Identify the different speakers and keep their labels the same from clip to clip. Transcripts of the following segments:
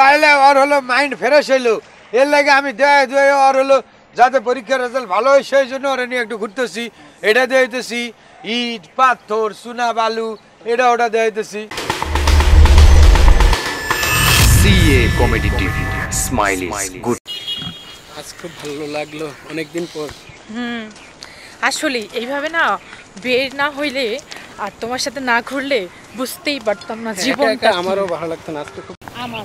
Speaker 1: তাহলে ওর হলো mind fresh হইলো এর লাগে আমি দেয় দেয় ওর হলো যাতে পরীক্ষার রেজাল্ট ভালো হয় সেই জন্য ওরা নিয়ে একটু ঘুরতেছি এটা হইতেছি ইট পাথর সোনা বালু এটা ওটা দেওয়া হইতেছি গুড আজ খুব ভালো লাগলো অনেকদিন পর
Speaker 2: হুম আসলে এইভাবে না বের না হইলে আর তোমার সাথে না ঘুরলে বুঝতেই পারতাম না হ্যাঁ, জীবনটা আমারও
Speaker 1: ভালো লাগতো না আজকে খুব আমার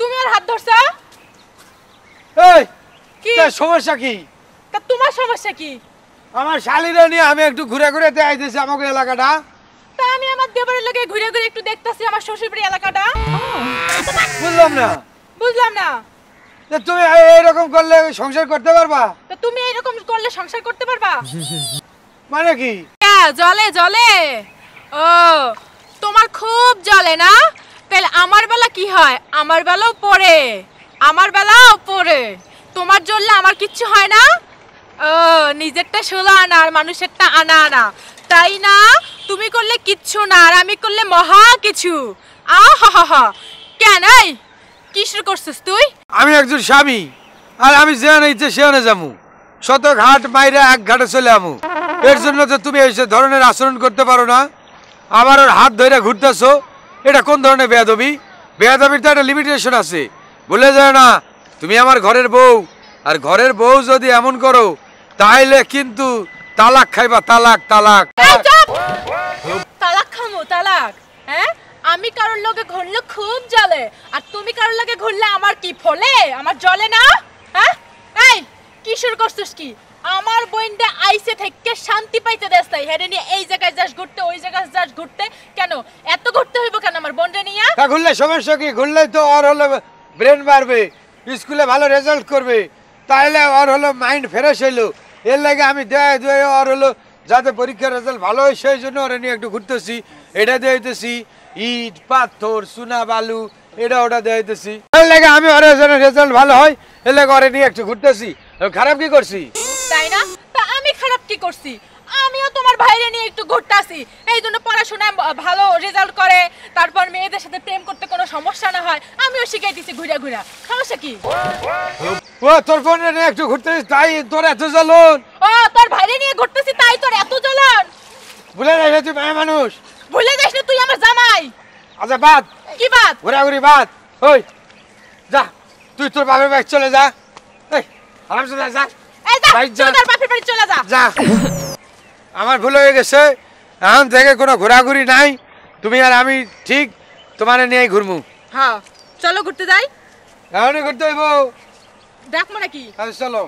Speaker 1: তুমি আর হাত ধরছো এই কি সমস্যা কি তা তোমার সমস্যা কি আমার শালিরা নিয়ে আমি একটু ঘুরে ঘুরে দেখাইতেছি আমাকে এলাকাটা
Speaker 2: তা আমি আমার দেবরের লোকে ঘুরে ঘুরে একটু দেখতাছি আমার শ্বশুরবাড়ি এলাকাটা বুঝলাম না বুঝলাম না
Speaker 1: তুমি এইরকম করলে সংসার করতে পারবা
Speaker 2: তা তুমি এইরকম করলে সংসার করতে পারবা মানে কি জলে জলে ও তোমার খুব জলে না তাহলে আমার বেলা কি হয় আমার বেলাও পড়ে আমার বেলাও পড়ে তোমার জন্য আমার কিচ্ছু হয় না ও নিজেরটা ষোলো আনা আর মানুষেরটা আনা আনা তাই না তুমি করলে কিচ্ছু না আর আমি করলে মহা কিছু আহ হা কেন কিসের করছিস তুই
Speaker 1: আমি একজন স্বামী আর আমি যেখানে ইচ্ছে সেখানে যাবো শত ঘাট মাইরা এক ঘাটে চলে যাবো এর জন্য তো তুমি এই ধরনের আচরণ করতে পারো না আবার ওর হাত ধরে ঘুরতেছো এটা কোন ধরনের বেয়াদবি বেয়াদবির তো একটা লিমিটেশন আছে বলে যায় না তুমি আমার ঘরের বউ আর ঘরের বউ যদি এমন করো তাইলে কিন্তু তালাক খাইবা তালাক তালাক
Speaker 2: তালাক খামো তালাক হ্যাঁ আমি কারোর লোকে ঘুরলে খুব জ্বলে আর তুমি কারোর লোকে ঘুরলে আমার কি ফলে আমার জ্বলে না হ্যাঁ এই কি শুরু করছিস কি আমার বইনটা আইসে থেকে শান্তি পাইতে দেশ তাই হেরে নিয়ে এই জায়গায় যাস ঘুরতে ওই জায়গায় যাস ঘুরতে কেন এত ঘুরতে হইব কেন আমার বোনটা নিয়ে তা ঘুরলে সমস্যা
Speaker 1: কি ঘুরলে তো আর হলো ব্রেন বাড়বে স্কুলে ভালো রেজাল্ট করবে তাইলে ওর হলো মাইন্ড ফ্রেশ হইলো এর লাগে আমি দেয় দেয় ওর হলো যাতে পরীক্ষার রেজাল্ট ভালো হয় সেই জন্য ওরা নিয়ে একটু ঘুরতেছি এটা দেয়তেছি ইট পাথর সোনা বালু এটা ওটা দেয়তেছি এর লাগে আমি ওর রেজাল্ট ভালো হয় এর লাগে ওরা নিয়ে একটু ঘুরতেছি খারাপ কি করছি তাই
Speaker 2: না তা আমি খারাপ কি করছি আমিও তোমার ভাইরে নিয়ে একটু ঘুরতে আসি এই জন্য পড়াশোনা ভালো রেজাল্ট করে তারপর মেয়েদের সাথে প্রেম করতে কোনো সমস্যা না হয় আমিও শিখাই দিছি ঘুরা ঘুরা সমস্যা কি
Speaker 1: ও তোর ফোনে নিয়ে একটু ঘুরতে তাই তোর এত জ্বলন
Speaker 2: ও তোর ভাইরে নিয়ে ঘুরতেছি তাই তোর এত জ্বলন
Speaker 1: ভুলে যাস তুই মায়া মানুষ ভুলে যাস না তুই আমার জামাই আচ্ছা বাদ কি বাদ ঘোরাঘুরি বাদ ওই যা তুই তোর বাবার বাইক চলে যা এই আরামসে যা আমার ভুল হয়ে গেছে এখন থেকে কোনো ঘোরাঘুরি নাই তুমি আর আমি ঠিক তোমার নিয়ে ঘুরবো
Speaker 2: হ্যাঁ, চলো ঘুরতে যাই
Speaker 1: এখনই ঘুরতে হইব মানে চলো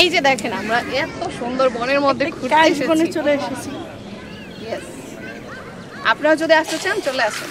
Speaker 3: এই যে দেখেন আমরা এত সুন্দর বনের মধ্যে চলে এসেছি আপনারা যদি আসতে চান চলে আসুন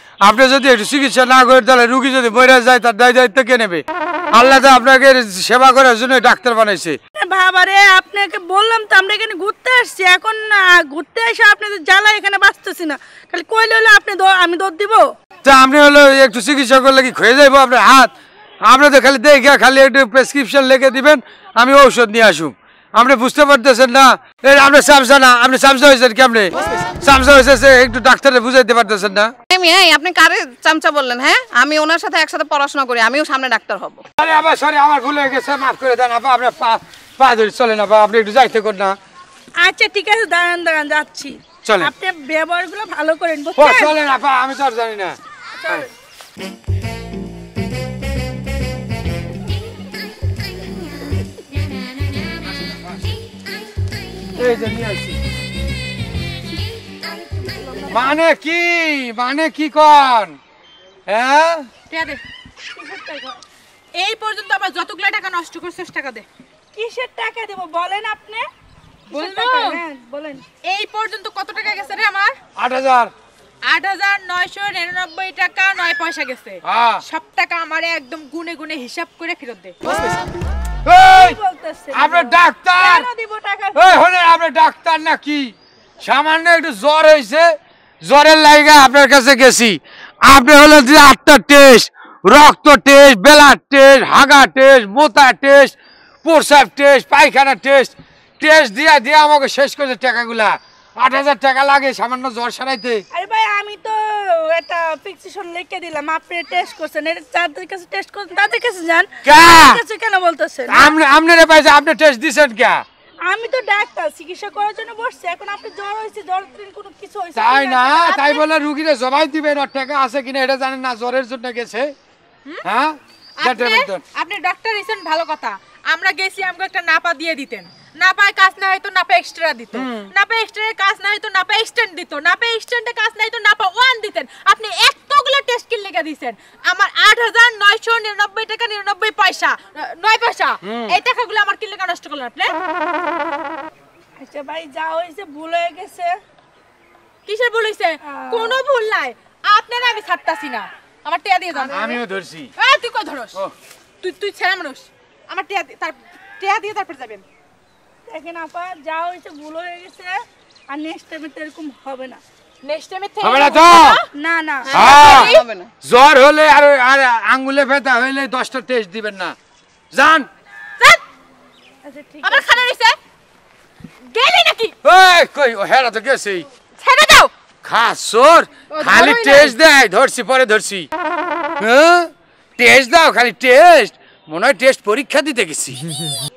Speaker 1: আপনি যদি একটু চিকিৎসা না করেন তাহলে রুগী যদি মরে যায় তার দায় দায়িত্ব কে নেবে আল্লাহ তো আপনাকে সেবা করার জন্য ডাক্তার বানাইছে
Speaker 3: আমি একটু আপনার
Speaker 1: হাত তো খালি খালি একটু প্রেসক্রিপশন দিবেন আমি ঔষধ নিয়ে আসুক আপনি বুঝতে পারতেছেন না আপনি সামসা না আপনি সামসা হয়েছেন কেমনে সামসা হয়েছে একটু ডাক্তারে বুঝাইতে পারতেছেন না
Speaker 2: আমি এই আপনি কারে চামচা বললেন হ্যাঁ আমি ওনার সাথে একসাথে
Speaker 3: পড়াশোনা করি আমিও সামনে ডাক্তার হব
Speaker 1: আরে আবার সরি আমার ভুল হয়ে গেছে মাফ করে দেন আপা আপনার পা ধরে চলেন আপা আপনি একটু যাইতে কর না
Speaker 3: আচ্ছা ঠিক আছে দাঁড়ান দাঁড়ান যাচ্ছি চলে আপনি ব্যবহারগুলো
Speaker 1: ভালো করেন বুঝছেন না আপা আমি তো আর জানি না এই যে নিয়ে আসি মানে কি মানে কি কর হ্যাঁ
Speaker 2: এই পর্যন্ত আমার যতগুলো টাকা নষ্ট করছিস টাকা দে কিসের টাকা দেব বলেন আপনি হ্যাঁ, বলেন এই পর্যন্ত কত টাকা গেছে রে আমার আট হাজার আট হাজার নয়শো নিরানব্বই টাকা নয় পয়সা গেছে হ্যাঁ। সব টাকা আমার একদম গুনে গুনে হিসাব করে ফেরত দে হ্যাঁ। আমরা ডাক্তার
Speaker 1: আপনার ডাক্তার নাকি সামান্য একটু জ্বর হয়েছে জ্বরের লাইগা আপনার কাছে গেছি আপনি হলো যে আটটার টেস্ট রক্ত টেস্ট বেলার টেস্ট হাগা টেস্ট মোতা টেস্ট প্রসাব টেস্ট পায়খানা টেস্ট টেস্ট দিয়া দিয়া আমাকে শেষ করেছে টাকাগুলা আট হাজার টাকা লাগে সামান্য জ্বর সারাইতে
Speaker 3: আরে ভাই আমি তো এটা ফিক্সেশন লিখে দিলাম আপনি টেস্ট করছেন এটা যাদের কাছে টেস্ট করছেন তাদের কাছে যান কাছে কেন বলতেছেন আপনি আপনারা
Speaker 1: পাইছে আপনি টেস্ট দিছেন কে
Speaker 3: আমি তো ডাক্তার চিকিৎসা করার জন্য বসছি এখন আপনি জ্বর হয়েছে জ্বর কিছু হয়েছে তাই না তাই
Speaker 1: বলে রুগীরা জবাই দিবেন ওর টাকা আছে কিনা এটা জানেন না জ্বরের জন্য গেছে হ্যাঁ
Speaker 2: আপনি ডাক্তার ভালো কথা আমরা গেছি আমাকে একটা নাপা দিয়ে দিতেন নাপায় কাজ না হয়তো নাপা এক্সট্রা দিত নাপা এক্সট্রা কাজ না হয়তো নাপা এক্সটেন্ড দিত নাপা এক্সটেন্ডে কাজ না হয়তো নাপা ওয়ান দিতেন আপনি এতগুলো টেস্ট কিল লেগে দিয়েছেন আমার আট হাজার নয়শো পয়সা নয় পয়সা এই টাকাগুলো আমার কিনলে কেন নষ্ট করলেন আপনি আচ্ছা ভাই যা হয়েছে ভুল হয়ে গেছে কিসের ভুল হয়েছে কোনো ভুল নাই আপনারা আমি ছাড়তাছি না আমার টিয়া দিয়ে যান আমিও ধরছি
Speaker 3: এই তুই কই ধরস তুই তুই ছেড়া মানুষ আমার টিয়া তার টিয়া দিয়ে তারপর যাবেন দেখেন আপা যা হয়েছে ভুল হয়ে গেছে আর নেক্সট টাইম তো এরকম হবে না হ্যাঁ। হ্যাঁ। হ্যাঁ।
Speaker 1: জ্বর হলে আর আঙ্গুলে ফেতা হইলে দশটা টেস্ট দিবেন না যান কই খালি টেস্ট দেয় ধরছি পরে ধরছি টেস্ট দাও খালি টেস্ট মনে হয় টেস্ট পরীক্ষা দিতে গেছি